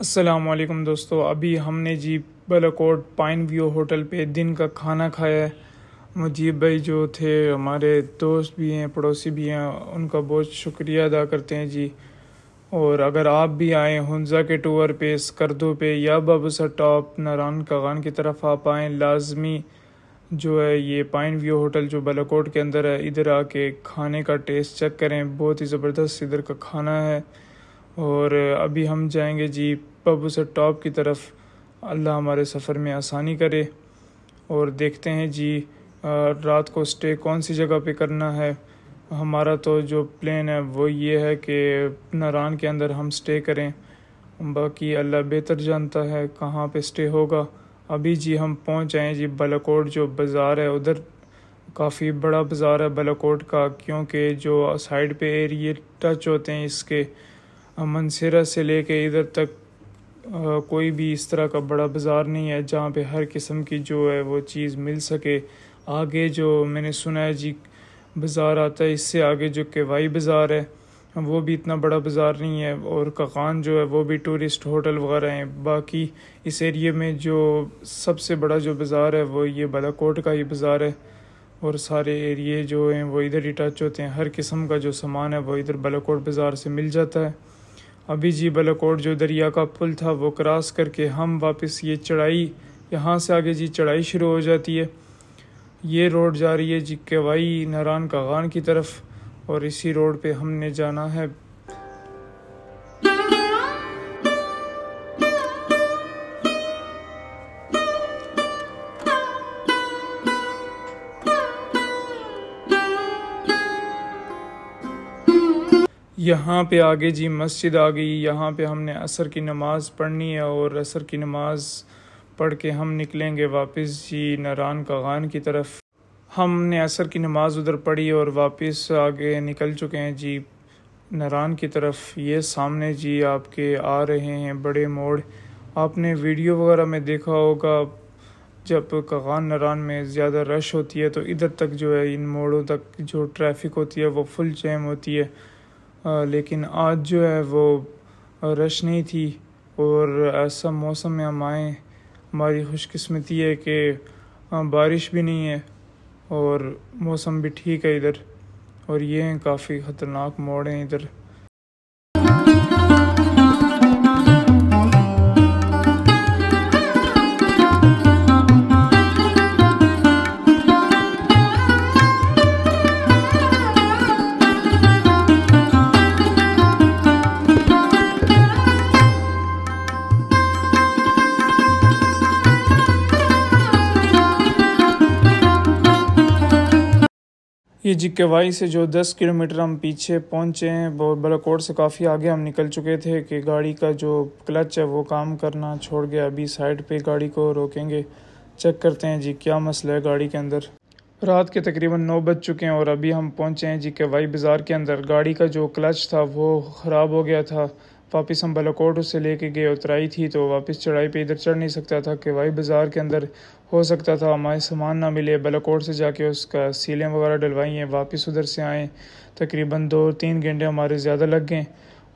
असलकम दोस्तों अभी हमने जी बलाकोट पाइन व्यू होटल पे दिन का खाना खाया है मुजीब भाई जो थे हमारे दोस्त भी हैं पड़ोसी भी हैं उनका बहुत शुक्रिया अदा करते हैं जी और अगर आप भी आएँ हंजा के टूर पे स्कर्दो पे या बाबूसा टॉप नारान कागान की तरफ आप आएँ लाजमी जो है ये पाइन व्यू होटल जो बलाकोट के अंदर है इधर आके खाने का टेस्ट चेक करें बहुत ही ज़बरदस्त इधर का खाना है और अभी हम जाएंगे जी पबू से टॉप की तरफ अल्लाह हमारे सफ़र में आसानी करे और देखते हैं जी रात को स्टे कौन सी जगह पे करना है हमारा तो जो प्लान है वो ये है कि नारान के अंदर हम स्टे करें बाकी अल्लाह बेहतर जानता है कहाँ पे स्टे होगा अभी जी हम पहुँच आए जी बालाकोट जो बाज़ार है उधर काफ़ी बड़ा बाज़ार है बालाकोट का क्योंकि जो साइड पे एरिए टच होते हैं इसके मनसरा से लेके इधर तक आ, कोई भी इस तरह का बड़ा बाज़ार नहीं है जहाँ पे हर किस्म की जो है वो चीज़ मिल सके आगे जो मैंने सुना है जी बाज़ार आता है इससे आगे जो केवाई बाज़ार है वो भी इतना बड़ा बाज़ार नहीं है और ककान जो है वो भी टूरिस्ट होटल वगैरह हैं बाकी इस एरिए में जो सबसे बड़ा जो बाज़ार है वो ये बलाकोट का ही बाज़ार है और सारे एरिए जो हैं वो इधर ही टच होते हैं हर किस्म का जो सामान है वो इधर बलाकोट बाज़ार से मिल जाता है अभी जी बलाकोट जो दरिया का पुल था वो क्रॉस करके हम वापस ये चढ़ाई यहाँ से आगे जी चढ़ाई शुरू हो जाती है ये रोड जा रही है जी केवाई नारान कागान की तरफ और इसी रोड पे हमने जाना है यहाँ पे आगे जी मस्जिद आ गई यहाँ पे हमने असर की नमाज़ पढ़नी है और असर की नमाज़ पढ़ के हम निकलेंगे वापस जी नारान कागान की तरफ हमने असर की नमाज़ उधर पढ़ी और वापस आगे निकल चुके हैं जी नारान की तरफ ये सामने जी आपके आ रहे हैं बड़े मोड़ आपने वीडियो वगैरह में देखा होगा जब कगान नरान में ज़्यादा रश होती है तो इधर तक जो है इन मोड़ों तक जो ट्रैफिक होती है वो फुल जैम होती है लेकिन आज जो है वो रश नहीं थी और ऐसा मौसम में हम आए हमारी खुशकस्मती है कि बारिश भी नहीं है और मौसम भी ठीक है इधर और ये हैं काफ़ी ख़तरनाक मोड़ हैं इधर ये वाई से जो दस किलोमीटर हम पीछे पहुँचे हैं वो बलाकोट से काफ़ी आगे हम निकल चुके थे कि गाड़ी का जो क्लच है वो काम करना छोड़ गया अभी साइड पे गाड़ी को रोकेंगे चेक करते हैं जी क्या मसला है गाड़ी के अंदर रात के तकरीबन नौ बज चुके हैं और अभी हम पहुंचे हैं जी के वाई बाज़ार के अंदर गाड़ी का जो क्लच था वो ख़राब हो गया था वापस हम बलाकोट उससे लेके गए उतराई थी तो वापस चढ़ाई पे इधर चढ़ नहीं सकता था कि वाई बाज़ार के अंदर हो सकता था हमारे सामान ना मिले बलाकोट से जाके उसका सीलें वगैरह डलवाई हैं वापस उधर से आए तकरीबन दो तीन घंटे हमारे ज़्यादा लग गए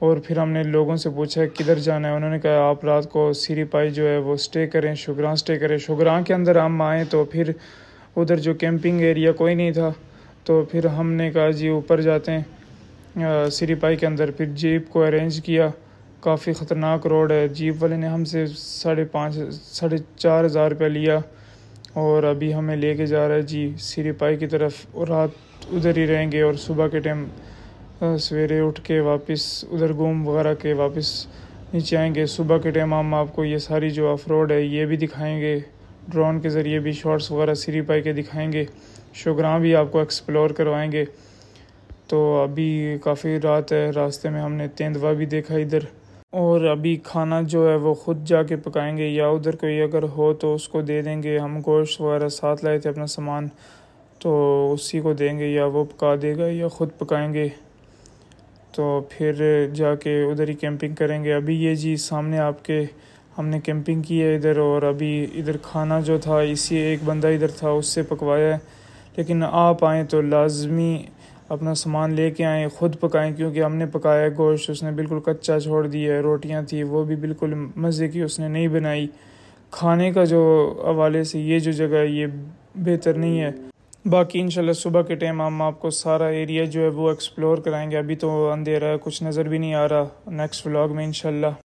और फिर हमने लोगों से पूछा किधर जाना है उन्होंने कहा आप रात को सीरी पाई जो है वो स्टे करें शुगरान स्टे करें शुगरान के अंदर हम आएँ तो फिर उधर जो कैंपिंग एरिया कोई नहीं था तो फिर हमने कहा जी ऊपर जाते हैं पाई के अंदर फिर जीप को अरेंज किया काफ़ी ख़तरनाक रोड है जीप वाले ने हमसे साढ़े पाँच साढ़े चार हज़ार रुपया लिया और अभी हमें लेके जा रहा है जी पाई की तरफ और रात उधर ही रहेंगे और सुबह के टाइम सवेरे उठ के वापस उधर घूम वगैरह के वापस नीचे आएंगे सुबह के टाइम हम आपको ये सारी जो ऑफ रोड है ये भी दिखाएंगे ड्रोन के ज़रिए भी शॉट्स वगैरह पाई के दिखाएंगे शोग्राम भी आपको एक्सप्लोर करवाएंगे तो अभी काफ़ी रात है रास्ते में हमने तेंदवा भी देखा इधर और अभी खाना जो है वो खुद जाके पकाएंगे या उधर कोई अगर हो तो उसको दे देंगे हम गोश्त वगैरह साथ लाए थे अपना सामान तो उसी को देंगे या वो पका देगा या ख़ुद पकाएंगे तो फिर जाके उधर ही कैंपिंग करेंगे अभी ये जी सामने आपके हमने कैंपिंग की है इधर और अभी इधर खाना जो था इसी एक बंदा इधर था उससे पकवाया है लेकिन आप आएँ तो लाजमी अपना सामान ले के आएँ ख़ुद पकाएं क्योंकि हमने पकाया गोश्त उसने बिल्कुल कच्चा छोड़ दिया है रोटियाँ थी वो भी बिल्कुल मज़े की उसने नहीं बनाई खाने का जो हवाले से ये जो जगह है ये बेहतर नहीं है बाकी इंशाल्लाह सुबह के टाइम हम आपको सारा एरिया जो है वो एक्सप्लोर कराएंगे अभी तो अंधेरा है कुछ नज़र भी नहीं आ रहा नेक्स्ट व्लॉग में इंशाल्लाह